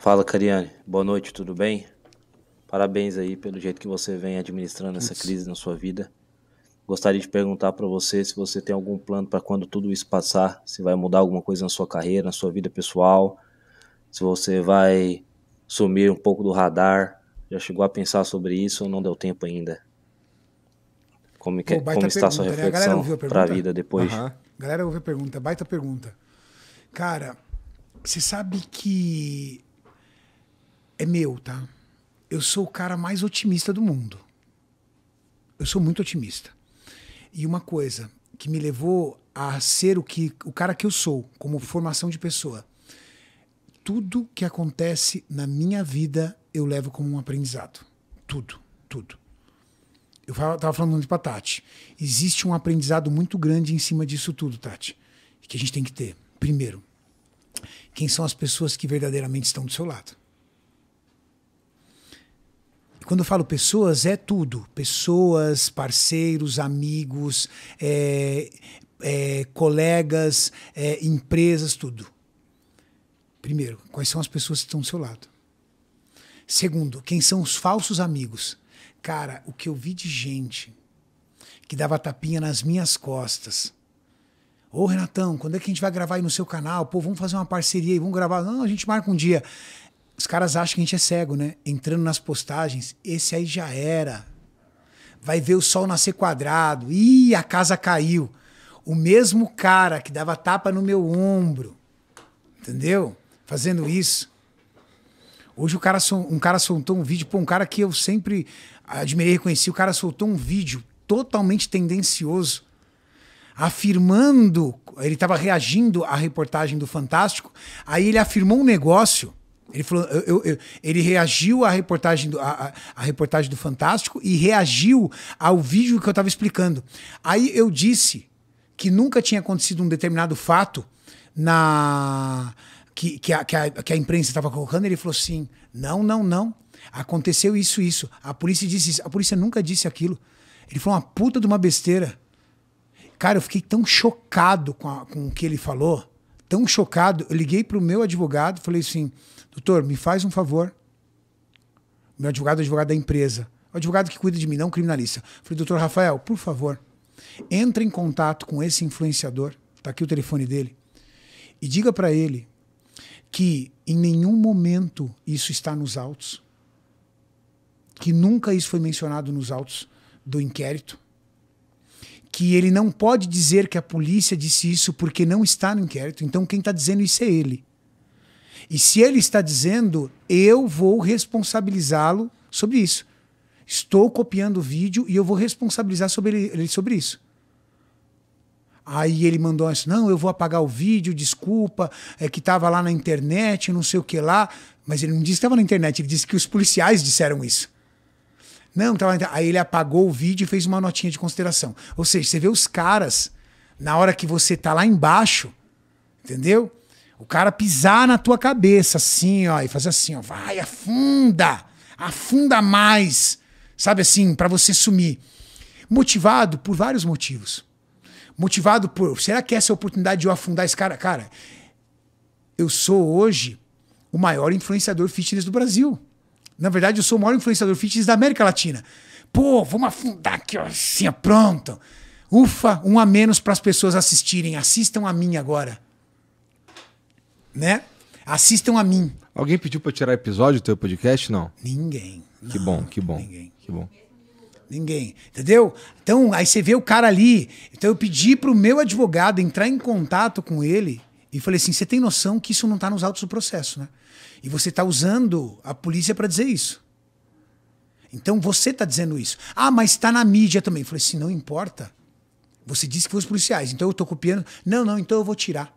Fala, Cariane. Boa noite, tudo bem? Parabéns aí pelo jeito que você vem administrando essa crise na sua vida. Gostaria de perguntar para você se você tem algum plano para quando tudo isso passar, se vai mudar alguma coisa na sua carreira, na sua vida pessoal, se você vai sumir um pouco do radar. Já chegou a pensar sobre isso ou não deu tempo ainda? Como, que, é, Pô, como está a sua né? reflexão para a vida depois? Uhum. Galera, ouviu a pergunta, baita pergunta. Cara, você sabe que é meu, tá? Eu sou o cara mais otimista do mundo. Eu sou muito otimista. E uma coisa que me levou a ser o que o cara que eu sou, como formação de pessoa. Tudo que acontece na minha vida eu levo como um aprendizado. Tudo, tudo. Eu estava falando pra Tati. Existe um aprendizado muito grande em cima disso tudo, Tati, que a gente tem que ter. Primeiro, quem são as pessoas que verdadeiramente estão do seu lado? quando eu falo pessoas, é tudo: pessoas, parceiros, amigos, é, é, colegas, é, empresas, tudo. Primeiro, quais são as pessoas que estão do seu lado? Segundo, quem são os falsos amigos? Cara, o que eu vi de gente que dava tapinha nas minhas costas. Ô, Renatão, quando é que a gente vai gravar aí no seu canal? Pô, vamos fazer uma parceria e vamos gravar. Não, a gente marca um dia. Os caras acham que a gente é cego, né? Entrando nas postagens, esse aí já era. Vai ver o sol nascer quadrado. Ih, a casa caiu. O mesmo cara que dava tapa no meu ombro, entendeu? Fazendo isso. Hoje o cara, um cara soltou um vídeo, pô, um cara que eu sempre admirei e reconheci, o cara soltou um vídeo totalmente tendencioso, afirmando, ele estava reagindo à reportagem do Fantástico, aí ele afirmou um negócio ele falou, eu, eu, ele reagiu à reportagem do, à, à, reportagem do Fantástico e reagiu ao vídeo que eu estava explicando. Aí eu disse que nunca tinha acontecido um determinado fato na que, que, a, que, a, que a imprensa estava colocando. Ele falou assim, não, não, não. Aconteceu isso, isso. A polícia disse isso. A polícia nunca disse aquilo. Ele falou uma puta de uma besteira. Cara, eu fiquei tão chocado com, a, com o que ele falou tão chocado, eu liguei para o meu advogado, falei assim, doutor, me faz um favor. Meu advogado é advogado da empresa. O advogado que cuida de mim, não criminalista. Falei, doutor Rafael, por favor, entre em contato com esse influenciador, está aqui o telefone dele, e diga para ele que em nenhum momento isso está nos autos, que nunca isso foi mencionado nos autos do inquérito, que ele não pode dizer que a polícia disse isso porque não está no inquérito. Então quem está dizendo isso é ele. E se ele está dizendo, eu vou responsabilizá-lo sobre isso. Estou copiando o vídeo e eu vou responsabilizar sobre ele sobre isso. Aí ele mandou assim: não, eu vou apagar o vídeo, desculpa, é que estava lá na internet, não sei o que lá. Mas ele não disse que estava na internet, ele disse que os policiais disseram isso. Não, tava... aí ele apagou o vídeo e fez uma notinha de consideração. Ou seja, você vê os caras na hora que você tá lá embaixo, entendeu? O cara pisar na tua cabeça assim, ó, e fazer assim, ó, vai, afunda, afunda mais, sabe assim, para você sumir. Motivado por vários motivos. Motivado por, será que essa é a oportunidade de eu afundar esse cara? Cara, eu sou hoje o maior influenciador fitness do Brasil. Na verdade, eu sou o maior influenciador fitness da América Latina. Pô, vamos afundar aqui, ó, assim, pronto. Ufa, um a menos para as pessoas assistirem. Assistam a mim agora. Né? Assistam a mim. Alguém pediu para tirar episódio do teu podcast? Não. Ninguém. Que bom, que bom. Ninguém. Que bom. Ninguém. Entendeu? Então, aí você vê o cara ali. Então, eu pedi para o meu advogado entrar em contato com ele e falei assim: você tem noção que isso não está nos autos do processo, né? E você está usando a polícia para dizer isso. Então você está dizendo isso. Ah, mas está na mídia também. Eu falei assim: não importa. Você disse que foi os policiais, então eu estou copiando. Não, não, então eu vou tirar.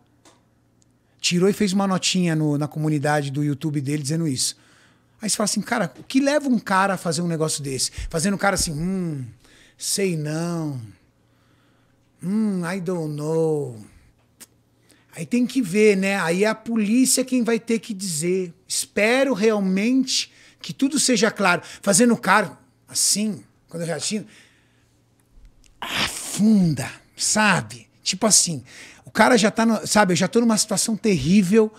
Tirou e fez uma notinha no, na comunidade do YouTube dele dizendo isso. Aí você fala assim, cara, o que leva um cara a fazer um negócio desse? Fazendo o cara assim, hum, sei não. Hum, I don't know. Aí tem que ver, né? Aí é a polícia quem vai ter que dizer. Espero realmente que tudo seja claro. Fazendo o cara assim, quando eu tinha afunda, sabe? Tipo assim, o cara já tá, no, sabe? Eu já tô numa situação terrível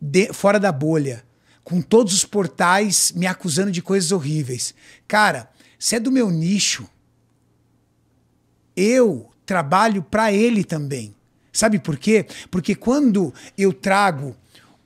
de, fora da bolha, com todos os portais me acusando de coisas horríveis. Cara, se é do meu nicho, eu trabalho para ele também. Sabe por quê? Porque quando eu trago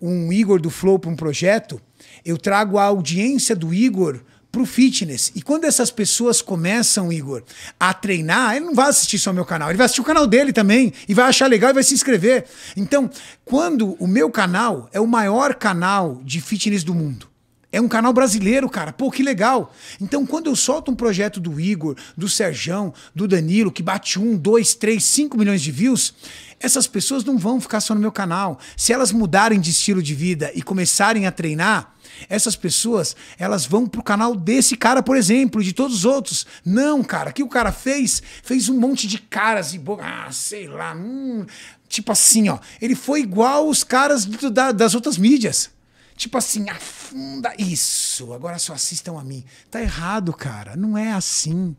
um Igor do Flow para um projeto, eu trago a audiência do Igor para o fitness. E quando essas pessoas começam, Igor, a treinar, ele não vai assistir só meu canal, ele vai assistir o canal dele também e vai achar legal e vai se inscrever. Então, quando o meu canal é o maior canal de fitness do mundo, é um canal brasileiro, cara. Pô, que legal. Então, quando eu solto um projeto do Igor, do Serjão, do Danilo, que bate um, dois, três, cinco milhões de views, essas pessoas não vão ficar só no meu canal. Se elas mudarem de estilo de vida e começarem a treinar, essas pessoas, elas vão pro canal desse cara, por exemplo, de todos os outros. Não, cara, o que o cara fez? Fez um monte de caras e ah, sei lá, hum, tipo assim, ó. Ele foi igual os caras da, das outras mídias tipo assim, afunda isso, agora só assistam a mim. Tá errado, cara, não é assim.